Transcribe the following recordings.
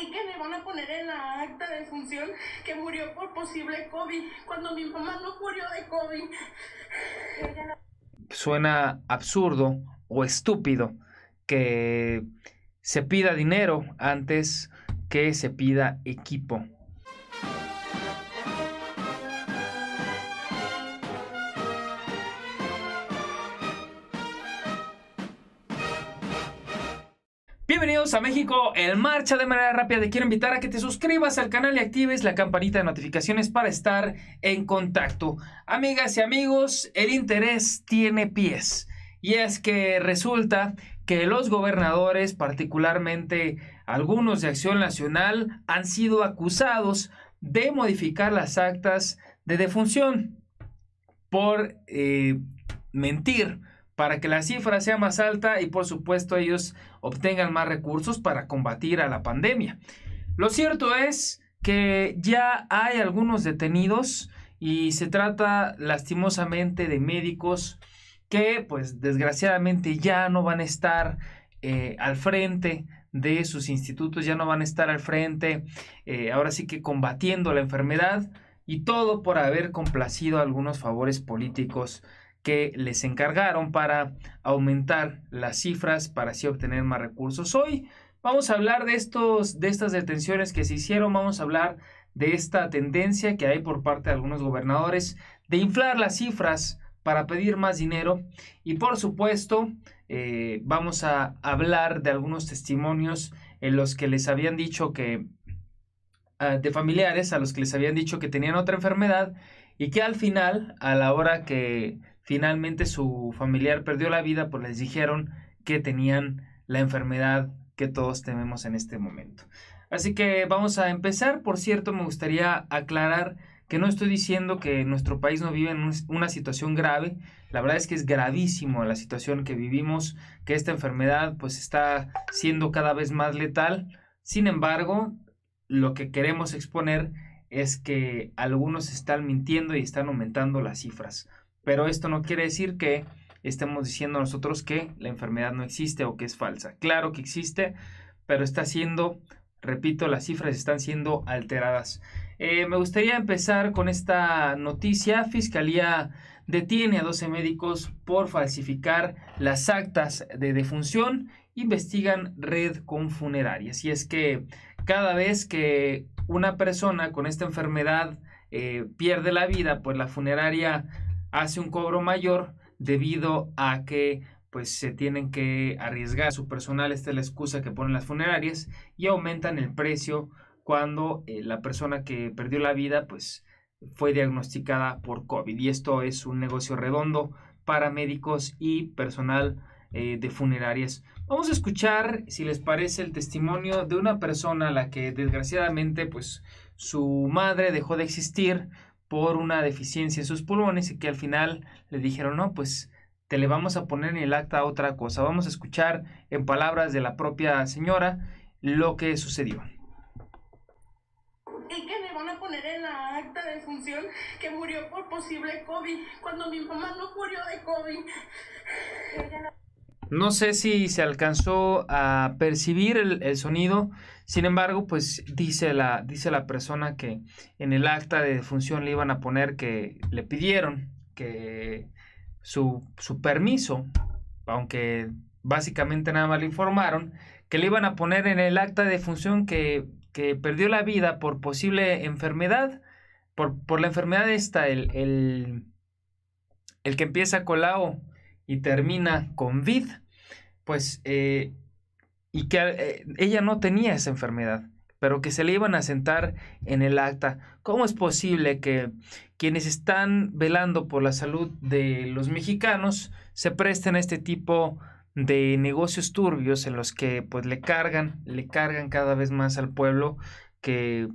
y que me van a poner en la acta de función que murió por posible COVID, cuando mi mamá no murió de COVID. Suena absurdo o estúpido que se pida dinero antes que se pida equipo. Bienvenidos a México en marcha de manera rápida. Te quiero invitar a que te suscribas al canal y actives la campanita de notificaciones para estar en contacto. Amigas y amigos, el interés tiene pies. Y es que resulta que los gobernadores, particularmente algunos de Acción Nacional, han sido acusados de modificar las actas de defunción por eh, mentir para que la cifra sea más alta y por supuesto ellos obtengan más recursos para combatir a la pandemia. Lo cierto es que ya hay algunos detenidos y se trata lastimosamente de médicos que pues desgraciadamente ya no van a estar eh, al frente de sus institutos, ya no van a estar al frente, eh, ahora sí que combatiendo la enfermedad y todo por haber complacido algunos favores políticos que les encargaron para aumentar las cifras para así obtener más recursos. Hoy vamos a hablar de, estos, de estas detenciones que se hicieron, vamos a hablar de esta tendencia que hay por parte de algunos gobernadores de inflar las cifras para pedir más dinero y por supuesto eh, vamos a hablar de algunos testimonios en los que les habían dicho que ah, de familiares a los que les habían dicho que tenían otra enfermedad y que al final a la hora que Finalmente su familiar perdió la vida, pues les dijeron que tenían la enfermedad que todos tenemos en este momento. Así que vamos a empezar. Por cierto, me gustaría aclarar que no estoy diciendo que nuestro país no vive en una situación grave. La verdad es que es gravísimo la situación que vivimos, que esta enfermedad pues está siendo cada vez más letal. Sin embargo, lo que queremos exponer es que algunos están mintiendo y están aumentando las cifras. Pero esto no quiere decir que estemos diciendo nosotros que la enfermedad no existe o que es falsa. Claro que existe, pero está siendo, repito, las cifras están siendo alteradas. Eh, me gustaría empezar con esta noticia. Fiscalía detiene a 12 médicos por falsificar las actas de defunción. Investigan red con funerarias. Y es que cada vez que una persona con esta enfermedad eh, pierde la vida, pues la funeraria hace un cobro mayor debido a que pues se tienen que arriesgar su personal, esta es la excusa que ponen las funerarias y aumentan el precio cuando eh, la persona que perdió la vida pues fue diagnosticada por COVID y esto es un negocio redondo para médicos y personal eh, de funerarias. Vamos a escuchar, si les parece, el testimonio de una persona a la que desgraciadamente pues su madre dejó de existir por una deficiencia en sus pulmones y que al final le dijeron, no, pues te le vamos a poner en el acta otra cosa. Vamos a escuchar en palabras de la propia señora lo que sucedió. Y que me van a poner en la acta de función que murió por posible COVID, cuando mi mamá no murió de COVID. No sé si se alcanzó a percibir el, sonido, sin embargo, pues dice la, dice la persona que en el acta de defunción le iban a poner que le pidieron que su, permiso, aunque básicamente nada más le informaron, que le iban a poner en el acta de defunción que, que perdió la vida por posible enfermedad, por, por la enfermedad esta, el, el, el que empieza con la y termina con vid, pues, eh, y que eh, ella no tenía esa enfermedad, pero que se le iban a sentar en el acta. ¿Cómo es posible que quienes están velando por la salud de los mexicanos se presten a este tipo de negocios turbios en los que pues le cargan, le cargan cada vez más al pueblo que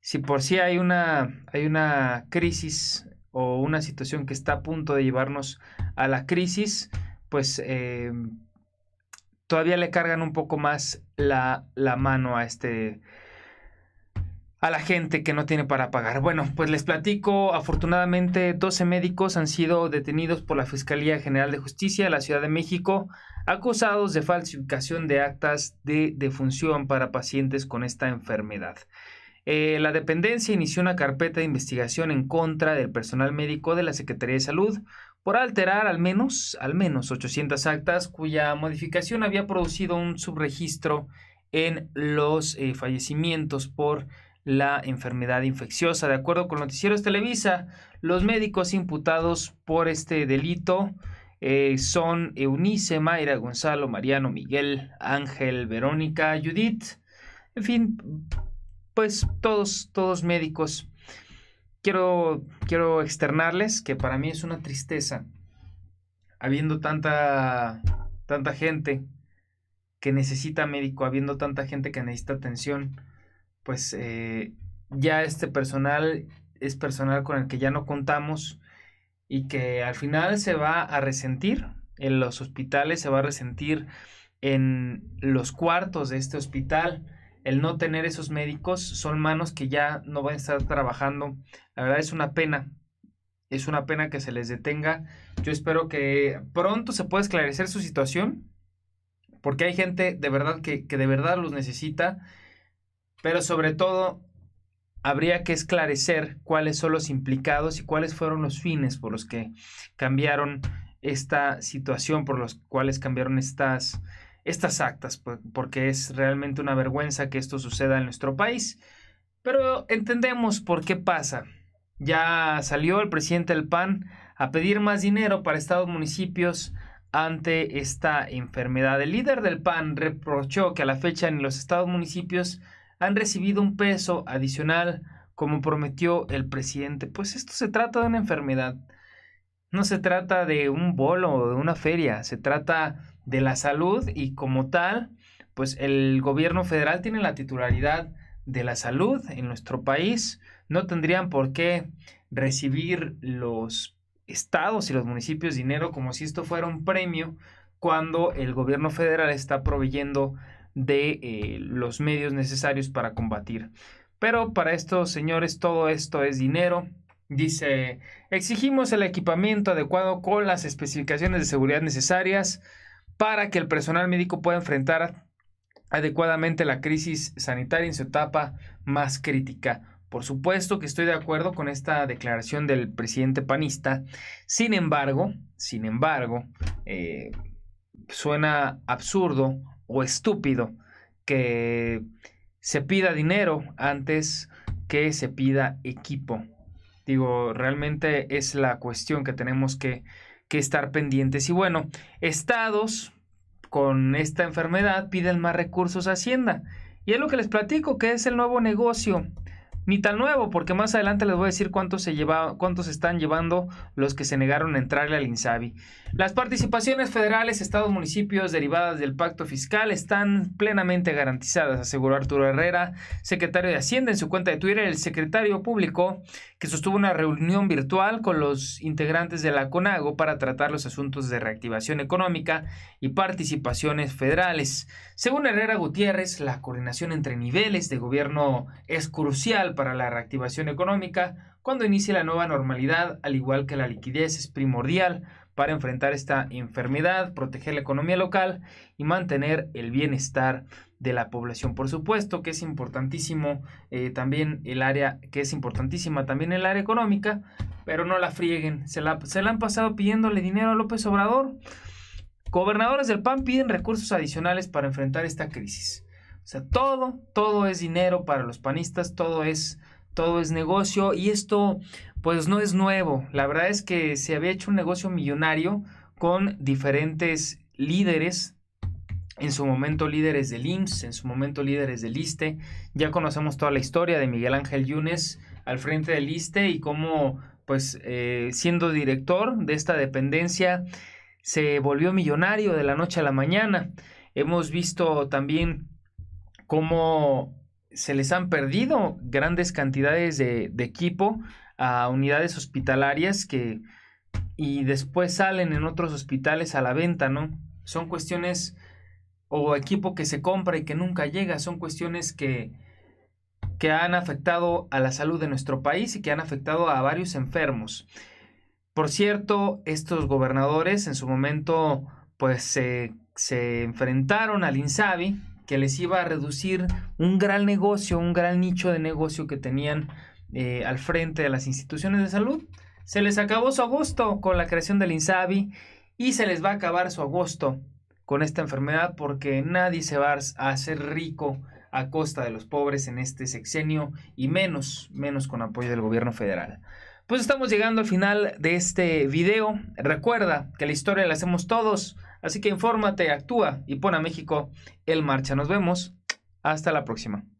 si por si hay una, hay una crisis o una situación que está a punto de llevarnos a la crisis, pues eh, todavía le cargan un poco más la, la mano a este a la gente que no tiene para pagar. Bueno, pues les platico, afortunadamente 12 médicos han sido detenidos por la Fiscalía General de Justicia de la Ciudad de México acusados de falsificación de actas de defunción para pacientes con esta enfermedad. Eh, la dependencia inició una carpeta de investigación en contra del personal médico de la Secretaría de Salud por alterar al menos, al menos 800 actas cuya modificación había producido un subregistro en los eh, fallecimientos por la enfermedad infecciosa. De acuerdo con Noticieros Televisa, los médicos imputados por este delito eh, son Eunice, Mayra, Gonzalo, Mariano, Miguel, Ángel, Verónica, Judith, en fin, pues todos, todos médicos. Quiero, quiero externarles que para mí es una tristeza, habiendo tanta, tanta gente que necesita médico, habiendo tanta gente que necesita atención, pues eh, ya este personal es personal con el que ya no contamos y que al final se va a resentir en los hospitales, se va a resentir en los cuartos de este hospital, el no tener esos médicos son manos que ya no van a estar trabajando. La verdad es una pena, es una pena que se les detenga. Yo espero que pronto se pueda esclarecer su situación, porque hay gente de verdad que, de verdad los necesita, pero sobre todo habría que esclarecer cuáles son los implicados y cuáles fueron los fines por los que cambiaron esta situación, por los cuales cambiaron estas estas actas, porque es realmente una vergüenza que esto suceda en nuestro país. Pero entendemos por qué pasa. Ya salió el presidente del PAN a pedir más dinero para estados municipios ante esta enfermedad. El líder del PAN reprochó que a la fecha en los estados municipios han recibido un peso adicional como prometió el presidente. Pues esto se trata de una enfermedad. No se trata de un bolo o de una feria, se trata de la salud y como tal, pues el gobierno federal tiene la titularidad de la salud en nuestro país. No tendrían por qué recibir los estados y los municipios dinero como si esto fuera un premio cuando el gobierno federal está proveyendo de eh, los medios necesarios para combatir. Pero para estos señores todo esto es dinero. Dice, exigimos el equipamiento adecuado con las especificaciones de seguridad necesarias para que el personal médico pueda enfrentar adecuadamente la crisis sanitaria en su etapa más crítica. Por supuesto que estoy de acuerdo con esta declaración del presidente panista. Sin embargo, sin embargo, eh, suena absurdo o estúpido que se pida dinero antes que se pida equipo. Digo, realmente es la cuestión que tenemos que que estar pendientes. Y bueno, estados con esta enfermedad piden más recursos a Hacienda. Y es lo que les platico, que es el nuevo negocio. Ni tan nuevo, porque más adelante les voy a decir cuánto se, lleva, cuántos están llevando los que se negaron a entrarle al Insabi. Las participaciones federales, estados, municipios derivadas del pacto fiscal están plenamente garantizadas, aseguró Arturo Herrera, secretario de Hacienda. En su cuenta de Twitter, el secretario público que sostuvo una reunión virtual con los integrantes de la CONAGO para tratar los asuntos de reactivación económica y participaciones federales. Según Herrera Gutiérrez, la coordinación entre niveles de gobierno es crucial para la reactivación económica cuando inicie la nueva normalidad, al igual que la liquidez es primordial para enfrentar esta enfermedad, proteger la economía local y mantener el bienestar de la población. Por supuesto que es importantísimo eh, también el área, que es importantísima también el área económica, pero no la frieguen. Se la, se la han pasado pidiéndole dinero a López Obrador. Gobernadores del PAN piden recursos adicionales para enfrentar esta crisis. O sea, todo, todo es dinero para los panistas, todo es todo es negocio y esto pues no es nuevo. La verdad es que se había hecho un negocio millonario con diferentes líderes, en su momento líderes del IMSS, en su momento líderes del ISTE. Ya conocemos toda la historia de Miguel Ángel Yunes al frente del ISTE y cómo pues eh, siendo director de esta dependencia se volvió millonario de la noche a la mañana. Hemos visto también cómo se les han perdido grandes cantidades de, equipo a unidades hospitalarias que y después salen en otros hospitales a la venta, ¿no? Son cuestiones o equipo que se compra y que nunca llega, son cuestiones que, que han afectado a la salud de nuestro país y que han afectado a varios enfermos. Por cierto, estos gobernadores en su momento pues se, se enfrentaron al INSABI, que les iba a reducir un gran negocio, un gran nicho de negocio que tenían eh, al frente de las instituciones de salud. Se les acabó su agosto con la creación del INSABI y se les va a acabar su agosto con esta enfermedad porque nadie se va a hacer rico a costa de los pobres en este sexenio y menos, menos con apoyo del gobierno federal. Pues estamos llegando al final de este video. Recuerda que la historia la hacemos todos. Así que infórmate, actúa y pon a México en marcha. Nos vemos. Hasta la próxima.